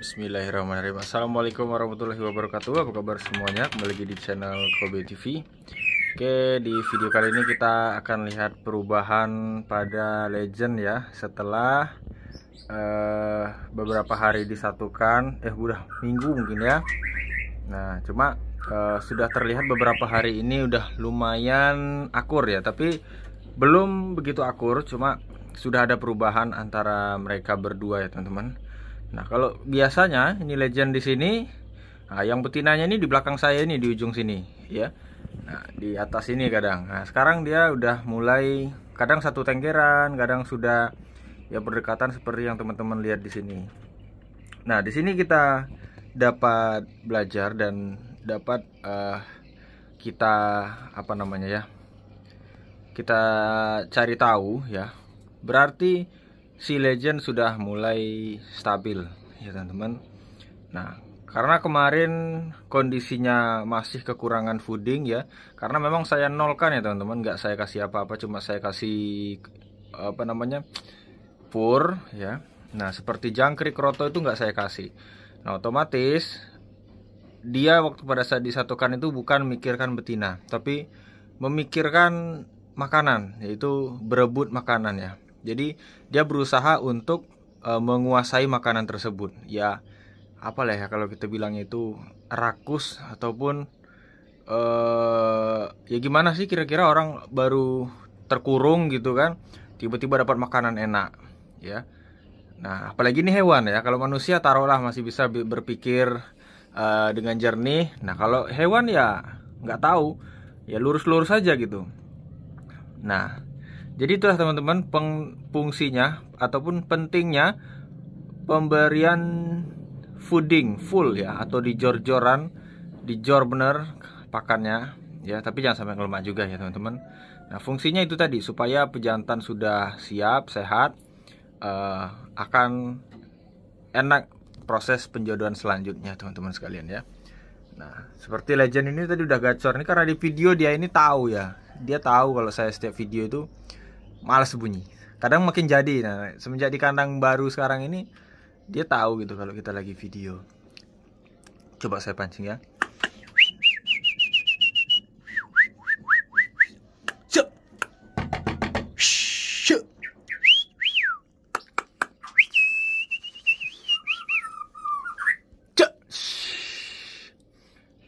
Bismillahirrahmanirrahim Assalamualaikum warahmatullahi wabarakatuh Apa kabar semuanya Kembali lagi di channel Kobe TV Oke di video kali ini kita akan lihat perubahan pada legend ya Setelah uh, beberapa hari disatukan Eh udah minggu mungkin ya Nah cuma uh, sudah terlihat beberapa hari ini udah lumayan akur ya Tapi belum begitu akur cuma sudah ada perubahan antara mereka berdua ya teman-teman Nah, kalau biasanya ini legend di sini, nah, yang betinanya ini di belakang saya ini di ujung sini, ya. Nah, di atas ini kadang. Nah, sekarang dia udah mulai kadang satu tengkeran, kadang sudah ya berdekatan seperti yang teman-teman lihat di sini. Nah, di sini kita dapat belajar dan dapat uh, kita apa namanya ya? Kita cari tahu ya. Berarti si legend sudah mulai stabil ya teman-teman nah karena kemarin kondisinya masih kekurangan fooding ya karena memang saya nolkan ya teman-teman nggak saya kasih apa-apa cuma saya kasih apa namanya pur ya nah seperti jangkrik roto itu nggak saya kasih nah otomatis dia waktu pada saat disatukan itu bukan mikirkan betina tapi memikirkan makanan yaitu berebut makanan ya jadi dia berusaha untuk e, menguasai makanan tersebut. Ya apalah ya kalau kita bilang itu rakus ataupun e, ya gimana sih kira-kira orang baru terkurung gitu kan tiba-tiba dapat makanan enak ya. Nah, apalagi ini hewan ya. Kalau manusia taruhlah masih bisa berpikir e, dengan jernih. Nah, kalau hewan ya nggak tahu, ya lurus-lurus saja gitu. Nah, jadi itulah teman-teman fungsinya ataupun pentingnya pemberian fooding full ya atau dijor-joran, dijor bener pakannya ya, tapi jangan sampai ngelemah juga ya teman-teman. Nah, fungsinya itu tadi supaya pejantan sudah siap, sehat uh, akan enak proses penjodohan selanjutnya teman-teman sekalian ya. Nah, seperti legend ini tadi udah gacor ini karena di video dia ini tahu ya. Dia tahu kalau saya setiap video itu malas bunyi kadang makin jadi nah semenjak di kandang baru sekarang ini dia tahu gitu kalau kita lagi video coba saya pancing ya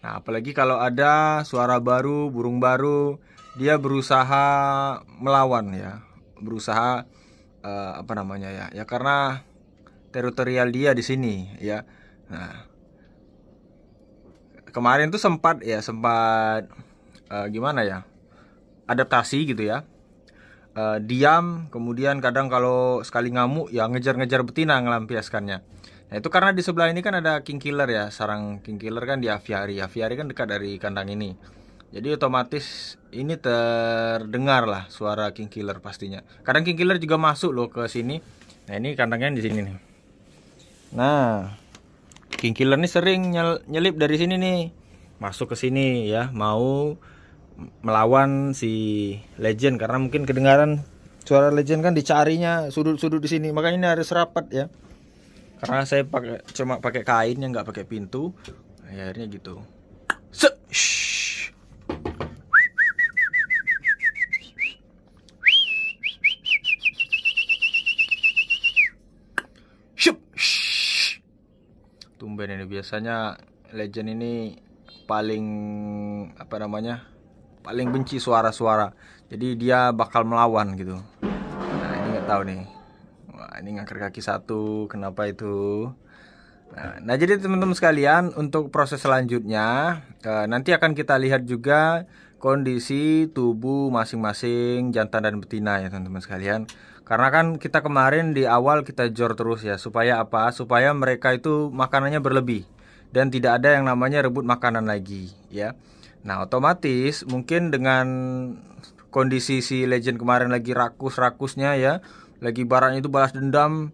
Nah, apalagi kalau ada suara baru, burung baru, dia berusaha melawan ya berusaha uh, apa namanya ya ya karena teritorial dia di sini ya nah kemarin tuh sempat ya sempat uh, gimana ya adaptasi gitu ya uh, diam kemudian kadang kalau sekali ngamuk ya ngejar-ngejar betina ngelampiaskannya nah itu karena di sebelah ini kan ada king killer ya sarang king killer kan di aviary aviary kan dekat dari kandang ini jadi otomatis ini terdengar lah suara King Killer pastinya. Kadang Killer juga masuk loh ke sini. Nah ini kandangnya di sini nih. Nah King Killer ini sering nyel nyelip dari sini nih. Masuk ke sini ya mau melawan si legend karena mungkin kedengaran suara legend kan dicarinya sudut-sudut di sini. Makanya ini harus rapat ya. Karena saya pakai cuma pakai kain yang nggak pakai pintu. Akhirnya gitu. tumben ini biasanya legend ini paling apa namanya paling benci suara-suara jadi dia bakal melawan gitu nah ini nggak tahu nih Wah, ini ngangker kaki satu kenapa itu nah, nah jadi teman-teman sekalian untuk proses selanjutnya eh, nanti akan kita lihat juga kondisi tubuh masing-masing jantan dan betina ya teman-teman sekalian karena kan kita kemarin di awal kita jor terus ya, supaya apa? Supaya mereka itu makanannya berlebih dan tidak ada yang namanya rebut makanan lagi, ya. Nah, otomatis mungkin dengan kondisi si legend kemarin lagi rakus-rakusnya ya, lagi barang itu balas dendam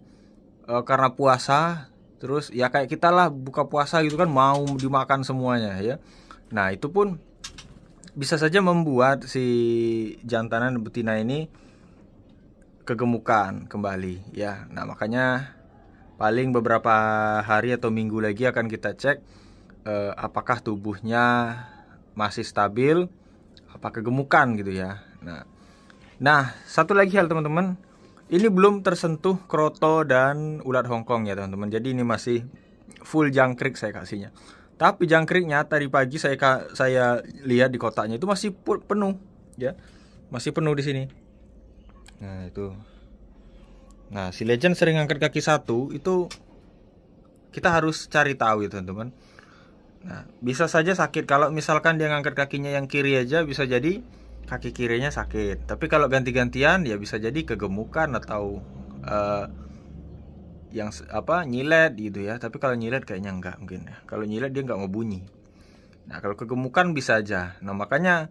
e, karena puasa, terus ya kayak kita lah buka puasa gitu kan mau dimakan semuanya ya. Nah, itu pun bisa saja membuat si jantanan betina ini kegemukan kembali ya. Nah, makanya paling beberapa hari atau minggu lagi akan kita cek eh, apakah tubuhnya masih stabil apa kegemukan gitu ya. Nah, nah satu lagi hal teman-teman, ini belum tersentuh kroto dan ulat Hongkong ya teman-teman. Jadi ini masih full jangkrik saya kasihnya. Tapi jangkriknya tadi pagi saya saya lihat di kotaknya itu masih penuh ya. Masih penuh di sini nah itu nah si legend sering angkat kaki satu itu kita harus cari tahu ya teman-teman nah bisa saja sakit kalau misalkan dia ngangkat kakinya yang kiri aja bisa jadi kaki kirinya sakit tapi kalau ganti-gantian ya bisa jadi kegemukan atau uh, yang apa nyilet gitu ya tapi kalau nyilet kayaknya enggak mungkin ya kalau nyilet dia enggak mau bunyi nah kalau kegemukan bisa aja nah makanya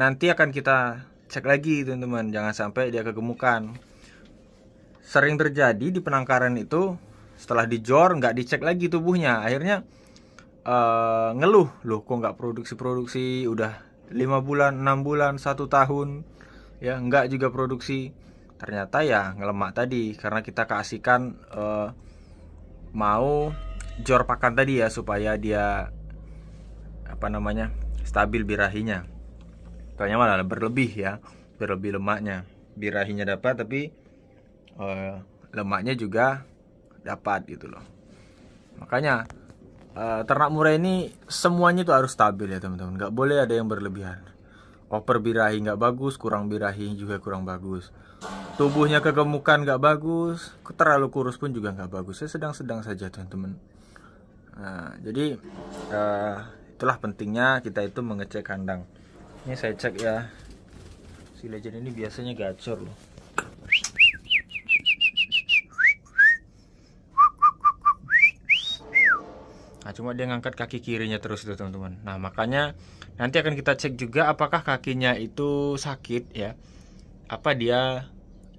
nanti akan kita cek lagi teman-teman jangan sampai dia kegemukan sering terjadi di penangkaran itu setelah dijor nggak dicek lagi tubuhnya akhirnya uh, ngeluh loh kok nggak produksi-produksi udah lima bulan enam bulan satu tahun ya nggak juga produksi ternyata ya ngelemak tadi karena kita keasikan uh, mau jor pakan tadi ya supaya dia apa namanya stabil birahinya Tanya malah berlebih ya, berlebih lemaknya. Birahinya dapat tapi uh, lemaknya juga dapat gitu loh. Makanya uh, ternak murah ini semuanya itu harus stabil ya teman-teman. Gak boleh ada yang berlebihan. Over birahi gak bagus, kurang birahi juga kurang bagus. Tubuhnya kegemukan gak bagus, terlalu kurus pun juga gak bagus. Saya sedang-sedang saja teman-teman. Nah, jadi uh, itulah pentingnya kita itu mengecek kandang ini saya cek ya si legend ini biasanya gacor loh Nah, cuma dia ngangkat kaki kirinya terus itu teman-teman. Nah, makanya nanti akan kita cek juga apakah kakinya itu sakit ya. Apa dia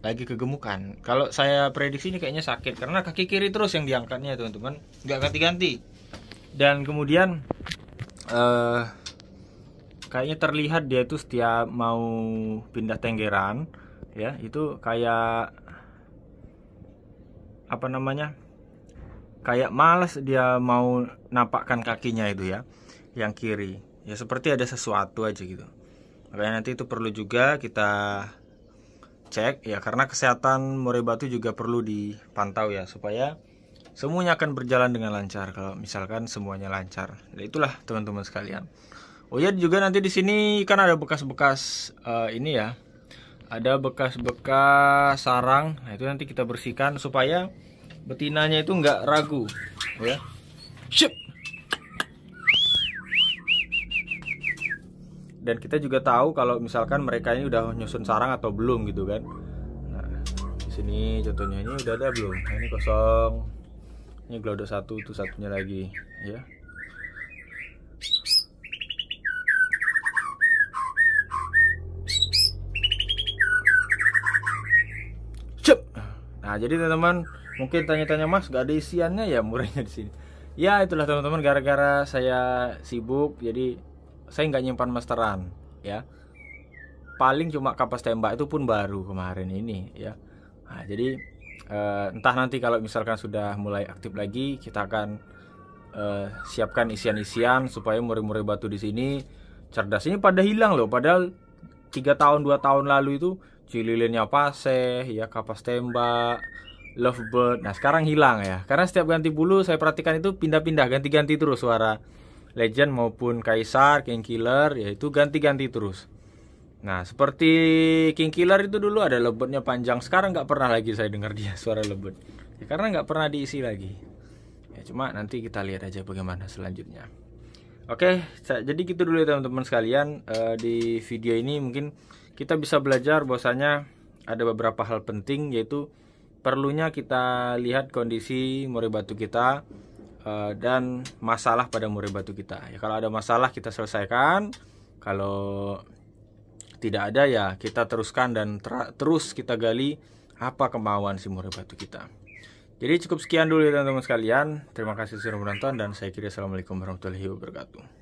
lagi kegemukan. Kalau saya prediksi ini kayaknya sakit karena kaki kiri terus yang diangkatnya teman-teman, nggak ganti-ganti. Dan kemudian eh uh, kayaknya terlihat dia itu setiap mau pindah tenggeran ya itu kayak apa namanya kayak males dia mau napakkan kakinya itu ya yang kiri ya seperti ada sesuatu aja gitu makanya nanti itu perlu juga kita cek ya karena kesehatan murai batu juga perlu dipantau ya supaya semuanya akan berjalan dengan lancar kalau misalkan semuanya lancar ya itulah teman-teman sekalian Oh ya juga nanti di sini kan ada bekas-bekas uh, ini ya. Ada bekas-bekas sarang. Nah, itu nanti kita bersihkan supaya betinanya itu nggak ragu, oh ya. Sip. Dan kita juga tahu kalau misalkan mereka ini udah nyusun sarang atau belum gitu kan. Nah, di sini contohnya ini udah ada belum? Nah, ini kosong. Ini glodok satu, itu satunya lagi, ya. Nah, jadi teman-teman mungkin tanya-tanya Mas gak ada isiannya ya murahnya di sini. Ya itulah teman-teman gara-gara saya sibuk jadi saya nggak nyimpan masteran ya. Paling cuma kapas tembak itu pun baru kemarin ini ya. Nah, jadi eh, entah nanti kalau misalkan sudah mulai aktif lagi kita akan eh, siapkan isian-isian supaya murai-murai batu di sini cerdasnya pada hilang loh padahal tiga tahun dua tahun lalu itu cililinnya paseh ya kapas tembak lovebird nah sekarang hilang ya karena setiap ganti bulu saya perhatikan itu pindah-pindah ganti-ganti terus suara legend maupun kaisar king killer yaitu ganti-ganti terus nah seperti king killer itu dulu ada lovebirdnya panjang sekarang nggak pernah lagi saya dengar dia suara lovebird ya, karena nggak pernah diisi lagi ya cuma nanti kita lihat aja bagaimana selanjutnya Oke, jadi gitu dulu ya teman-teman sekalian uh, di video ini mungkin kita bisa belajar bahwasanya ada beberapa hal penting yaitu perlunya kita lihat kondisi murai batu kita eh, dan masalah pada murai batu kita. Ya kalau ada masalah kita selesaikan, kalau tidak ada ya kita teruskan dan ter terus kita gali apa kemauan si murai batu kita. Jadi cukup sekian dulu ya teman-teman sekalian. Terima kasih sudah menonton dan saya kira Assalamualaikum warahmatullahi wabarakatuh.